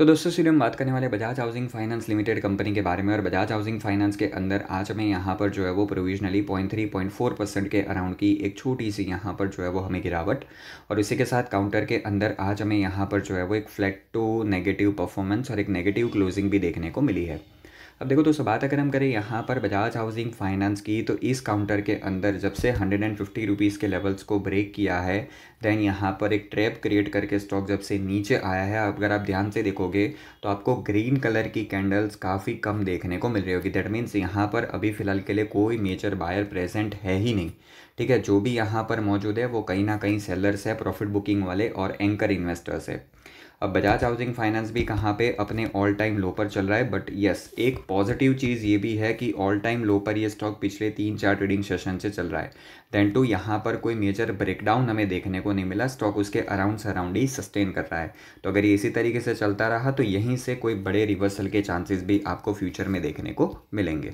तो दोस्तों सीडियो हम बात करने वाले Bajaj housing finance limited company के बारे में और बजाज हाउसिंग फाइनेंस के अंदर आज हमें यहाँ पर जो है वो provisionally point three point four percent के अराउंड की एक छोटी सी यहाँ पर जो है वो हमें गिरावट और इसी के साथ काउंटर के अंदर आज हमें यहाँ पर जो है वो एक फ्लैट टू नेगेटिव परफॉर्मेंस और एक नेगेटिव क्लोजिंग भी देखने को मिली है अब देखो दोस्तों बात अगर हम करें यहाँ पर बजाज हाउसिंग फाइनेंस की तो इस काउंटर के अंदर जब से हंड्रेड एंड फिफ्टी रुपीज़ के लेवल्स को ब्रेक किया है देन यहाँ पर एक ट्रैप क्रिएट करके स्टॉक जब से नीचे आया है अगर आप ध्यान से देखोगे तो आपको ग्रीन कलर की कैंडल्स काफ़ी कम देखने को मिल रही होगी दैट मीन्स यहाँ पर अभी फ़िलहाल के लिए कोई मेजर बायर प्रेजेंट है ही नहीं ठीक है जो भी यहाँ पर मौजूद है वो कहीं ना कहीं सेलर्स है प्रॉफिट बुकिंग वाले और एंकर इन्वेस्टर्स है अब बजाज हाउसिंग फाइनेंस भी कहाँ पे अपने ऑल टाइम लो पर चल रहा है बट यस एक पॉजिटिव चीज़ ये भी है कि ऑल टाइम लो पर ये स्टॉक पिछले तीन चार ट्रेडिंग सेशन से चल रहा है देन टू यहाँ पर कोई मेजर ब्रेकडाउन हमें देखने को नहीं मिला स्टॉक उसके अराउंड सराउंड ही सस्टेन कर रहा है तो अगर ये इसी तरीके से चलता रहा तो यहीं से कोई बड़े रिवर्सल के चांसेस भी आपको फ्यूचर में देखने को मिलेंगे